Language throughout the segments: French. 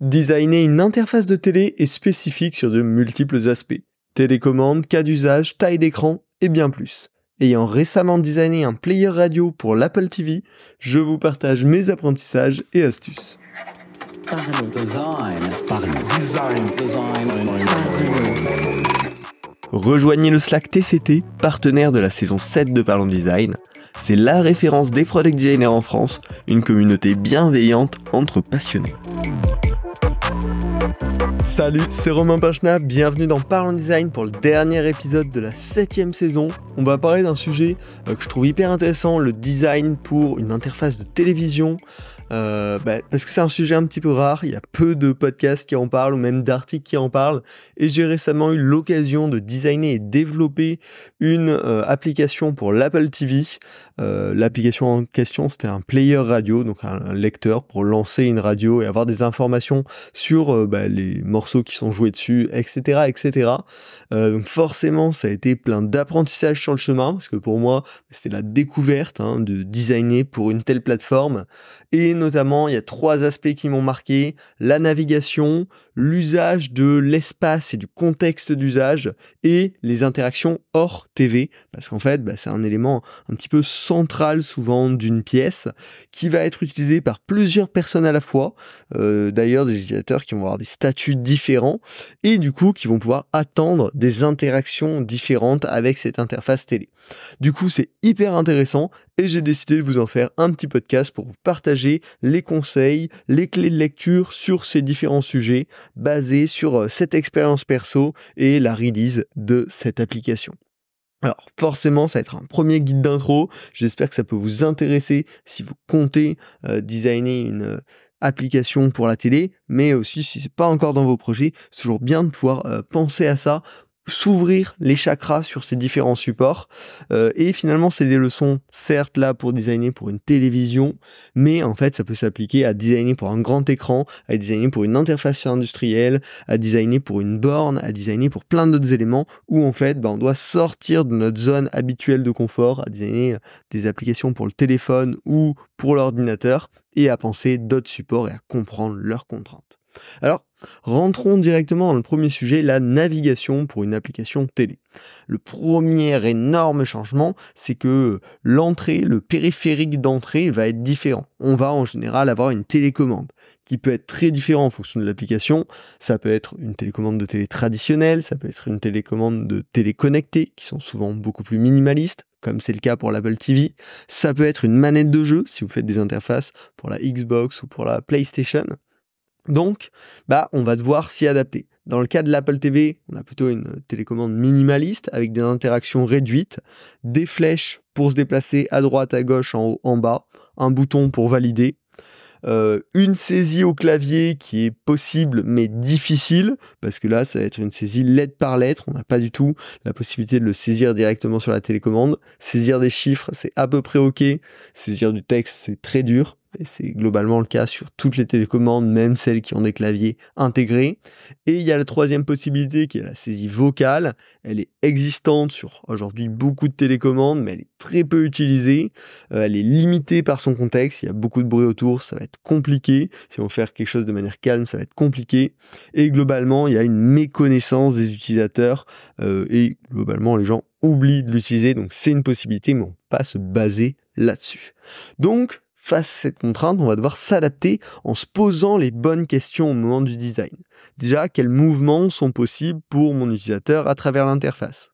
Designer une interface de télé est spécifique sur de multiples aspects. Télécommande, cas d'usage, taille d'écran et bien plus. Ayant récemment designé un player radio pour l'Apple TV, je vous partage mes apprentissages et astuces. Rejoignez le Slack TCT, partenaire de la saison 7 de Parlons Design. C'est la référence des product designers en France, une communauté bienveillante entre passionnés. Salut, c'est Romain Pachna, bienvenue dans Parlons Design pour le dernier épisode de la septième saison. On va parler d'un sujet euh, que je trouve hyper intéressant, le design pour une interface de télévision. Euh, bah, parce que c'est un sujet un petit peu rare, il y a peu de podcasts qui en parlent ou même d'articles qui en parlent, et j'ai récemment eu l'occasion de designer et développer une euh, application pour l'Apple TV. Euh, l'application en question, c'était un player radio, donc un, lecteur pour lancer une radio et avoir des informations sur bah, les morceaux qui sont joués dessus, etc. etc. donc forcément, ça a été plein d'apprentissages sur le chemin, parce que pour moi, c'était la découverte hein, de designer pour une telle plateforme. Et notamment, il y a trois aspects qui m'ont marqué. La navigation, l'usage de l'espace et du contexte d'usage, et les interactions hors TV, parce qu'en fait, bah, c'est un élément un petit peu central souvent d'une pièce, qui va être utilisé par plusieurs personnes à la fois, euh, d'ailleurs des utilisateurs qui vont avoir des statuts différents, et du coup qui vont pouvoir attendre des interactions différentes avec cette interface télé. Du coup, c'est hyper intéressant, et j'ai décidé de vous en faire un petit podcast pour vous partager les conseils, les clés de lecture sur ces différents sujets basés sur euh, cette expérience perso et la release de cette application. Alors forcément, ça va être un premier guide d'intro. J'espère que ça peut vous intéresser si vous comptez euh, designer une euh, application pour la télé, mais aussi si ce n'est pas encore dans vos projets, c'est toujours bien de pouvoir penser à ça s'ouvrir les chakras sur ces différents supports. Euh, et finalement, c'est des leçons, certes, là pour designer pour une télévision, mais en fait, ça peut s'appliquer à designer pour un grand écran, à designer pour une interface industrielle, à designer pour une borne, à designer pour plein d'autres éléments où en fait, ben, on doit sortir de notre zone habituelle de confort, à designer euh, des applications pour le téléphone ou pour l'ordinateur et à penser d'autres supports et à comprendre leurs contraintes. Alors, Rentrons directement dans le premier sujet, la navigation pour une application télé. Le premier énorme changement, c'est que l'entrée, le périphérique d'entrée va être différent. On va en général avoir une télécommande qui peut être très différente en fonction de l'application. Ça peut être une télécommande de télé traditionnelle, ça peut être une télécommande de télé connectée, qui sont souvent beaucoup plus minimalistes comme c'est le cas pour l'Apple TV. Ça peut être une manette de jeu si vous faites des interfaces pour la Xbox ou pour la PlayStation. Donc, bah, on va devoir s'y adapter. Dans le cas de l'Apple TV, on a plutôt une télécommande minimaliste avec des interactions réduites, des flèches pour se déplacer à droite, à gauche, en haut, en bas, un bouton pour valider, euh, une saisie au clavier qui est possible mais difficile, parce que là, ça va être une saisie lettre par lettre, on n'a pas du tout la possibilité de le saisir directement sur la télécommande. Saisir des chiffres, c'est à peu près OK, saisir du texte, c'est très dur c'est globalement le cas sur toutes les télécommandes, même celles qui ont des claviers intégrés. Et il y a la troisième possibilité qui est la saisie vocale. Elle est existante sur aujourd'hui beaucoup de télécommandes, mais elle est très peu utilisée. Euh, elle est limitée par son contexte. Il y a beaucoup de bruit autour, ça va être compliqué. Si on veut faire quelque chose de manière calme, ça va être compliqué. Et globalement, il y a une méconnaissance des utilisateurs euh, et globalement, les gens oublient de l'utiliser. Donc c'est une possibilité, mais on ne peut pas se baser là-dessus. Donc, Face à cette contrainte, on va devoir s'adapter en se posant les bonnes questions au moment du design. Déjà, quels mouvements sont possibles pour mon utilisateur à travers l'interface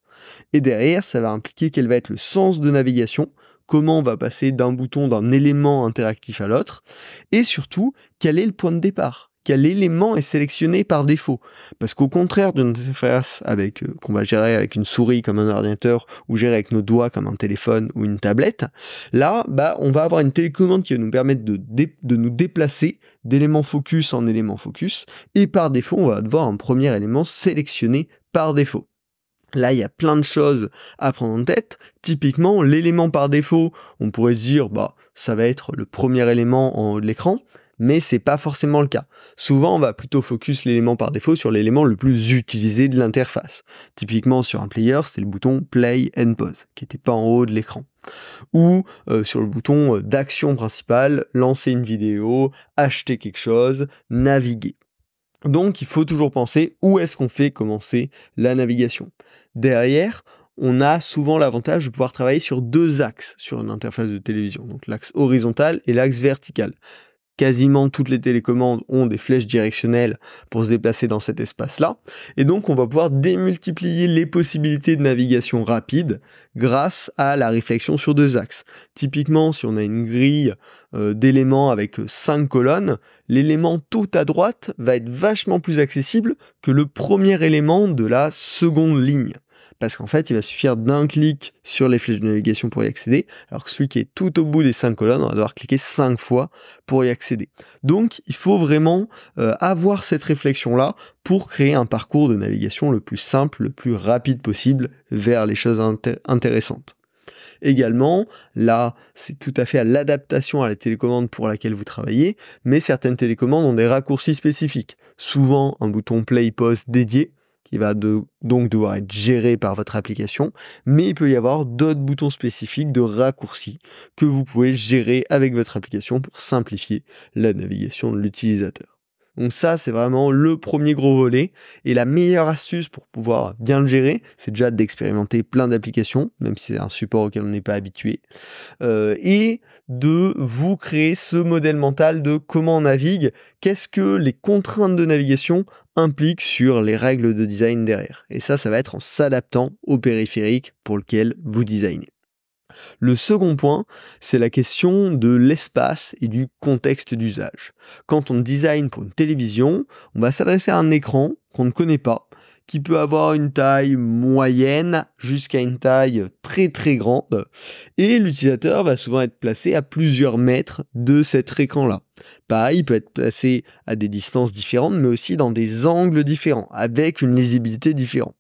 Et derrière, ça va impliquer quel va être le sens de navigation, comment on va passer d'un bouton, d'un élément interactif à l'autre, et surtout, quel est le point de départ l'élément est sélectionné par défaut. Parce qu'au contraire d'une interface avec euh, qu'on va gérer avec une souris comme un ordinateur ou gérer avec nos doigts comme un téléphone ou une tablette, là, bah, on va avoir une télécommande qui va nous permettre de, nous déplacer d'élément focus en élément focus. Et par défaut, on va devoir un premier élément sélectionné par défaut. Là, il y a plein de choses à prendre en tête. Typiquement, l'élément par défaut, on pourrait se dire, bah, ça va être le premier élément en haut de l'écran mais c'est pas forcément le cas. Souvent, on va plutôt focus l'élément par défaut sur l'élément le plus utilisé de l'interface. Typiquement, sur un player, c'est le bouton Play and Pause, qui n'était pas en haut de l'écran. Ou euh, sur le bouton euh, d'action principale, lancer une vidéo, acheter quelque chose, naviguer. Donc, il faut toujours penser où est-ce qu'on fait commencer la navigation. Derrière, on a souvent l'avantage de pouvoir travailler sur deux axes sur une interface de télévision, donc l'axe horizontal et l'axe vertical quasiment toutes les télécommandes ont des flèches directionnelles pour se déplacer dans cet espace-là. Et donc, on va pouvoir démultiplier les possibilités de navigation rapide grâce à la réflexion sur deux axes. Typiquement, si on a une grille euh, d'éléments avec cinq colonnes, l'élément tout à droite va être vachement plus accessible que le premier élément de la seconde ligne parce qu'en fait, il va suffire d'un clic sur les flèches de navigation pour y accéder, alors que celui qui est tout au bout des cinq colonnes, on va devoir cliquer cinq fois pour y accéder. Donc, il faut vraiment euh, avoir cette réflexion-là pour créer un parcours de navigation le plus simple, le plus rapide possible vers les choses intéressantes. Également, là, c'est tout à fait à l'adaptation à la télécommande pour laquelle vous travaillez, mais certaines télécommandes ont des raccourcis spécifiques, souvent un bouton play-pause dédié, qui va de, donc devoir être géré par votre application, mais il peut y avoir d'autres boutons spécifiques de raccourcis que vous pouvez gérer avec votre application pour simplifier la navigation de l'utilisateur. Donc ça, c'est vraiment le premier gros volet. Et la meilleure astuce pour pouvoir bien le gérer, c'est déjà d'expérimenter plein d'applications, même si c'est un support auquel on n'est pas habitué, euh, et de vous créer ce modèle mental de comment on navigue, qu'est-ce que les contraintes de navigation impliquent sur les règles de design derrière. Et ça, ça va être en s'adaptant au périphérique pour lequel vous designez. Le second point, c'est la question de l'espace et du contexte d'usage. Quand on design pour une télévision, on va s'adresser à un écran qu'on ne connaît pas, qui peut avoir une taille moyenne jusqu'à une taille très très grande, et l'utilisateur va souvent être placé à plusieurs mètres de cet écran-là. Pareil, il peut être placé à des distances différentes, mais aussi dans des angles différents, avec une lisibilité différente.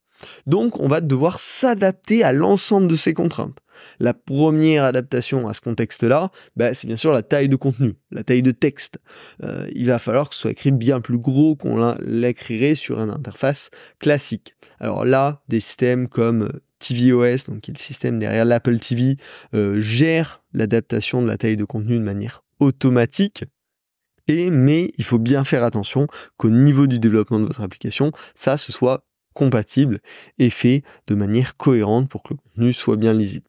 Donc on va devoir s'adapter à l'ensemble de ces contraintes. La première adaptation à ce contexte-là, bah, c'est bien sûr la taille de contenu, la taille de texte. Euh, il va falloir que ce soit écrit bien plus gros qu'on l'écrirait sur une interface classique. Alors là, des systèmes comme euh, TVOS, donc qui est le système derrière l'Apple TV, euh, gèrent l'adaptation de la taille de contenu de manière automatique. Et, mais il faut bien faire attention qu'au niveau du développement de votre application, ça, ce soit compatible et fait de manière cohérente pour que le contenu soit bien lisible.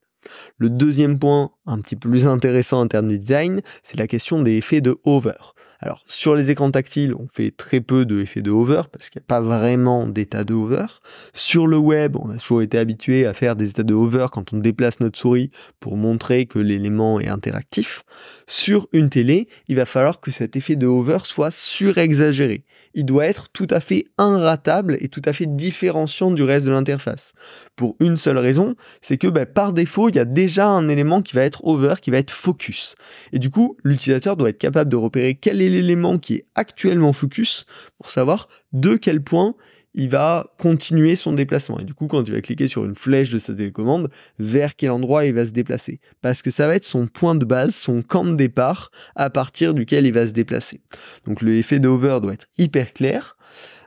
Le deuxième point, un petit peu plus intéressant en termes de design, c'est la question des effets de hover. Alors, sur les écrans tactiles, on fait très peu de de hover parce qu'il n'y a pas vraiment d'état de hover. Sur le web, on a toujours été habitué à faire des états de hover quand on déplace notre souris pour montrer que l'élément est interactif. Sur une télé, il va falloir que cet effet de hover soit surexagéré. Il doit être tout à fait inratable et tout à fait différenciant du reste de l'interface. Pour une seule raison, c'est que ben, par défaut, il y a déjà un élément qui va être hover, qui va être focus. Et du coup, l'utilisateur doit être capable de repérer quel est l'élément qui est actuellement focus pour savoir de quel point il va continuer son déplacement. Et du coup, quand il va cliquer sur une flèche de sa télécommande, vers quel endroit il va se déplacer. Parce que ça va être son point de base, son camp de départ, à partir duquel il va se déplacer. Donc le effet d'over doit être hyper clair,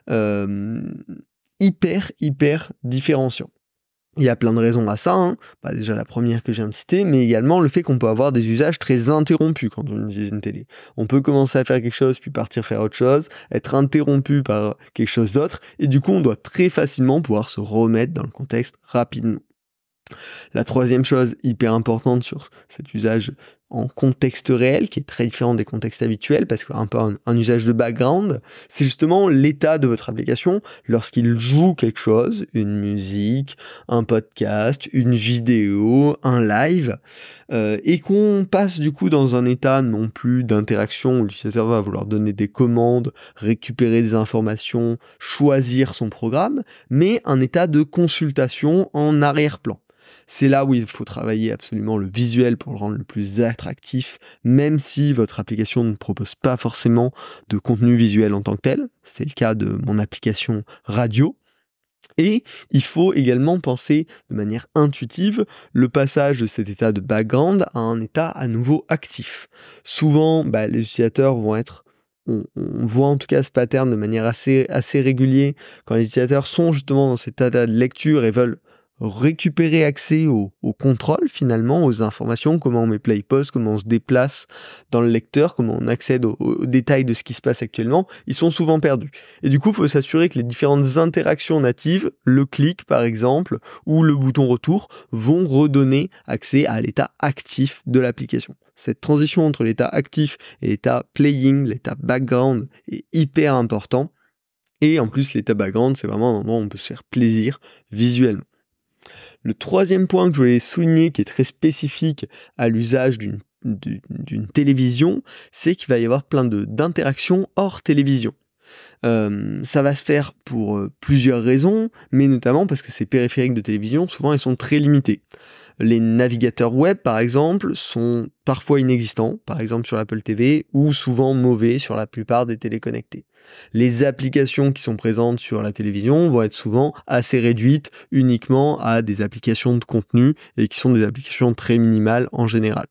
euh, hyper, hyper différenciant. Il y a plein de raisons à ça, hein. pas déjà la première que j'ai citer, mais également le fait qu'on peut avoir des usages très interrompus quand on utilise une télé. On peut commencer à faire quelque chose, puis partir faire autre chose, être interrompu par quelque chose d'autre, et du coup on doit très facilement pouvoir se remettre dans le contexte rapidement. La troisième chose hyper importante sur cet usage en contexte réel, qui est très différent des contextes habituels, parce qu'un peu un, usage de background, c'est justement l'état de votre application lorsqu'il joue quelque chose, une musique, un podcast, une vidéo, un live, euh, et qu'on passe du coup dans un état non plus d'interaction où l'utilisateur va vouloir donner des commandes, récupérer des informations, choisir son programme, mais un état de consultation en arrière-plan. C'est là où il faut travailler absolument le visuel pour le rendre le plus attractif, même si votre application ne propose pas forcément de contenu visuel en tant que tel. C'était le cas de mon application radio, et il faut également penser de manière intuitive le passage de cet état de background à un état à nouveau actif. Souvent, bah, les utilisateurs vont être... On, on, voit en tout cas ce pattern de manière assez, assez régulier quand les utilisateurs sont justement dans cet état de lecture et veulent récupérer accès au, contrôle finalement, aux informations, comment on met play pause, comment on se déplace dans le lecteur, comment on accède aux, détails de ce qui se passe actuellement, ils sont souvent perdus. Et du coup, il faut s'assurer que les différentes interactions natives, le clic par exemple, ou le bouton retour, vont redonner accès à l'état actif de l'application. Cette transition entre l'état actif et l'état playing, l'état background, est hyper important. Et en plus, l'état background, c'est vraiment un endroit où on peut se faire plaisir visuellement. Le troisième point que je voulais souligner, qui est très spécifique à l'usage d'une télévision, c'est qu'il va y avoir plein d'interactions hors télévision. Euh, ça va se faire pour euh, plusieurs raisons, mais notamment parce que ces périphériques de télévision, souvent, ils sont très limités. Les navigateurs web, par exemple, sont parfois inexistants, par exemple sur l'Apple TV, ou souvent mauvais sur la plupart des téléconnectés. Les applications qui sont présentes sur la télévision vont être souvent assez réduites uniquement à des applications de contenu et qui sont des applications très minimales en général.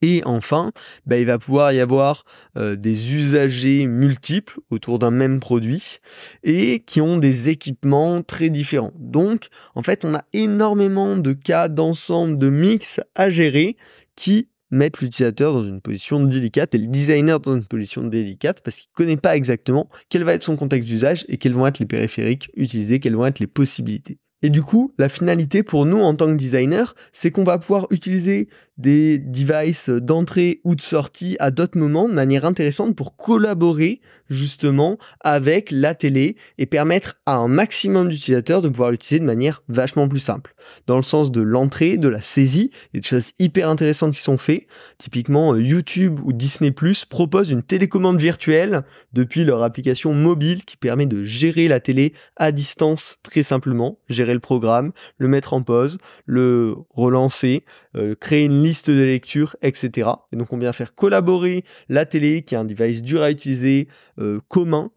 Et enfin, bah, il va pouvoir y avoir euh, des usagers multiples autour d'un même produit et qui ont des équipements très différents. Donc, en fait, on a énormément de cas d'ensemble de mix à gérer qui mettent l'utilisateur dans une position délicate et le designer dans une position délicate parce qu'il ne connaît pas exactement quel va être son contexte d'usage et quels vont être les périphériques utilisés, quelles vont être les possibilités. Et du coup, la finalité pour nous en tant que designer, c'est qu'on va pouvoir utiliser des devices d'entrée ou de sortie à d'autres moments de manière intéressante pour collaborer justement avec la télé et permettre à un maximum d'utilisateurs de pouvoir l'utiliser de manière vachement plus simple. Dans le sens de l'entrée, de la saisie, des choses hyper intéressantes qui sont faites. Typiquement, euh, YouTube ou Disney Plus proposent une télécommande virtuelle depuis leur application mobile qui permet de gérer la télé à distance très simplement, gérer le programme, le mettre en pause, le relancer, euh, créer une liste de lecture, etc. Et donc on vient faire collaborer la télé, qui est un device dur à utiliser, euh, commun,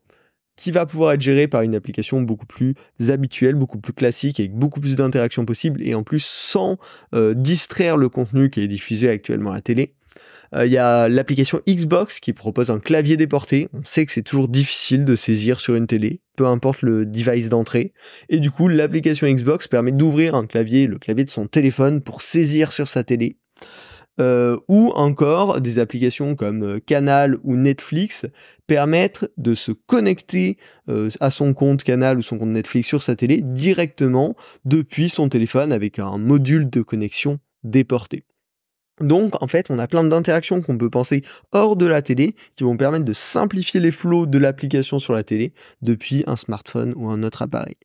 qui va pouvoir être géré par une application beaucoup plus habituelle, beaucoup plus classique, avec beaucoup plus d'interactions possibles, et en plus sans euh, distraire le contenu qui est diffusé actuellement à la télé. Euh, il y a l'application Xbox qui propose un clavier déporté. On sait que c'est toujours difficile de saisir sur une télé, peu importe le device d'entrée. Et du coup, l'application Xbox permet d'ouvrir un clavier, le clavier de son téléphone, pour saisir sur sa télé. Euh, ou encore des applications comme euh, Canal ou Netflix permettent de se connecter euh, à son compte Canal ou son compte Netflix sur sa télé directement depuis son téléphone avec un module de connexion déporté. Donc en fait, on a plein d'interactions qu'on peut penser hors de la télé qui vont permettre de simplifier les flots de l'application sur la télé depuis un smartphone ou un autre appareil.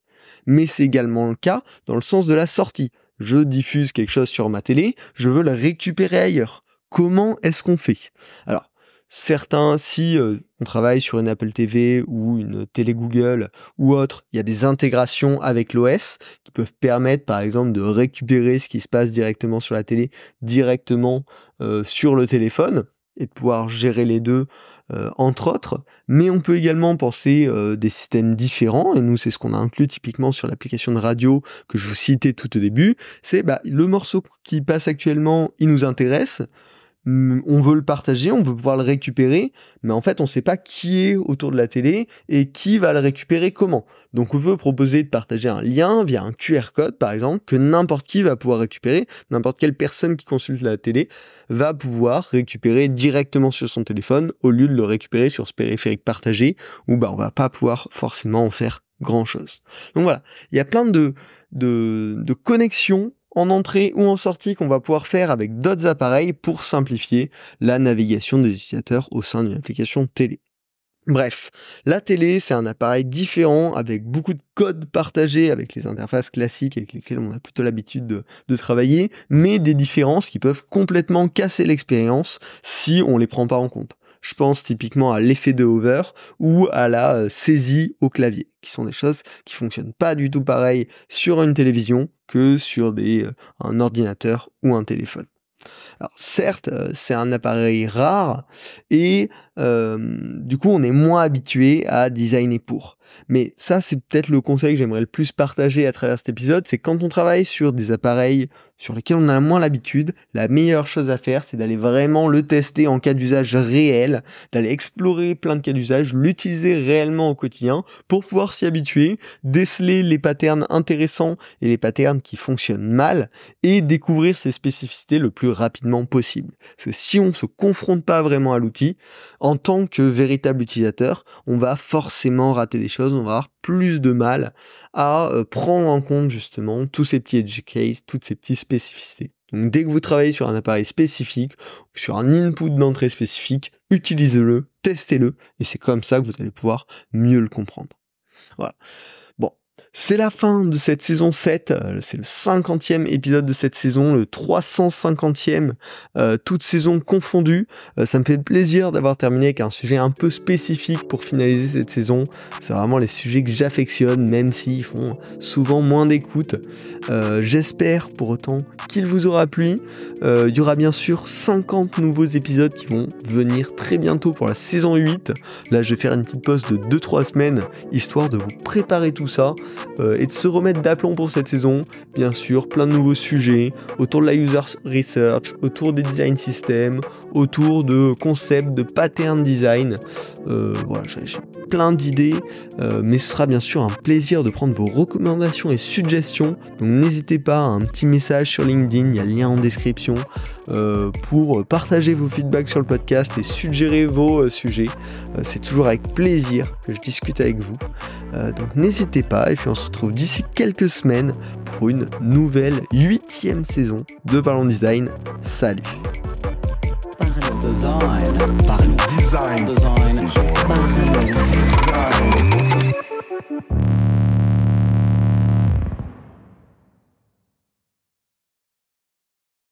Mais c'est également le cas dans le sens de la sortie je diffuse quelque chose sur ma télé, je veux le récupérer ailleurs. Comment est-ce qu'on fait Alors, certains, si euh, on travaille sur une Apple TV ou une télé Google ou autre, il y a des intégrations avec l'OS qui peuvent permettre, par exemple, de récupérer ce qui se passe directement sur la télé, directement euh, sur le téléphone et de pouvoir gérer les deux euh, entre autres. Mais on peut également penser euh, des systèmes différents, et nous c'est ce qu'on a inclus typiquement sur l'application de radio que je vous citais tout au début, c'est bah, le morceau qui passe actuellement, il nous intéresse, on veut le partager, on veut pouvoir le récupérer, mais en fait on ne sait pas qui est autour de la télé et qui va le récupérer comment. Donc on peut proposer de partager un lien via un QR code par exemple que n'importe qui va pouvoir récupérer, n'importe quelle personne qui consulte la télé va pouvoir récupérer directement sur son téléphone au lieu de le récupérer sur ce périphérique partagé où bah on va pas pouvoir forcément en faire grand chose. Donc voilà, il y a plein de de, de connexions en entrée ou en sortie qu'on va pouvoir faire avec d'autres appareils pour simplifier la navigation des utilisateurs au sein d'une application télé. Bref, la télé, c'est un appareil différent avec beaucoup de codes partagés avec les interfaces classiques avec lesquelles on a plutôt l'habitude de, travailler, mais des différences qui peuvent complètement casser l'expérience si on les prend pas en compte. Je pense typiquement à l'effet de hover ou à la euh, saisie au clavier, qui sont des choses qui fonctionnent pas du tout pareil sur une télévision que sur des, euh, un ordinateur ou un téléphone. Alors certes, euh, c'est un appareil rare et du coup on est moins habitué à designer pour. Mais ça, c'est peut-être le conseil que j'aimerais le plus partager à travers cet épisode, c'est quand on travaille sur des appareils sur lesquels on a moins l'habitude, la meilleure chose à faire, c'est d'aller vraiment le tester en cas d'usage réel, d'aller explorer plein de cas d'usage, l'utiliser réellement au quotidien pour pouvoir s'y habituer, déceler les patterns intéressants et les patterns qui fonctionnent mal et découvrir ses spécificités le plus rapidement possible. Parce que si on se confronte pas vraiment à l'outil, en tant que véritable utilisateur, on va forcément rater des choses on va avoir plus de mal à euh, prendre en compte justement tous ces petits edge cases, toutes ces petites spécificités. Donc dès que vous travaillez sur un appareil spécifique, sur un input d'entrée spécifique, utilisez-le, testez-le, et c'est comme ça que vous allez pouvoir mieux le comprendre. Voilà. C'est la fin de cette saison 7, euh, c'est le 50e épisode de cette saison, le 350e, euh, toute saison confondue. Euh, ça me fait plaisir d'avoir terminé avec un sujet un peu spécifique pour finaliser cette saison. C'est vraiment les sujets que j'affectionne, même s'ils font souvent moins d'écoute. J'espère pour autant il vous aura plu. Euh, il y aura bien sûr 50 nouveaux épisodes qui vont venir très bientôt pour la saison 8. Là, je vais faire une petite pause de 2-3 semaines, histoire de vous préparer tout ça euh, et de se remettre d'aplomb pour cette saison. Bien sûr, plein de nouveaux sujets autour de la user research, autour des design systems, autour de concepts de pattern design. Euh, voilà, j'ai plein d'idées, mais ce sera bien sûr un plaisir de prendre vos recommandations et suggestions. Donc n'hésitez pas à un petit message sur LinkedIn il y a le lien en description euh, pour partager vos feedbacks sur le podcast et suggérer vos euh, sujets. Euh, c'est toujours avec plaisir que je discute avec vous. donc n'hésitez pas et puis on se retrouve d'ici quelques semaines pour une nouvelle huitième saison de Parlons Design. Salut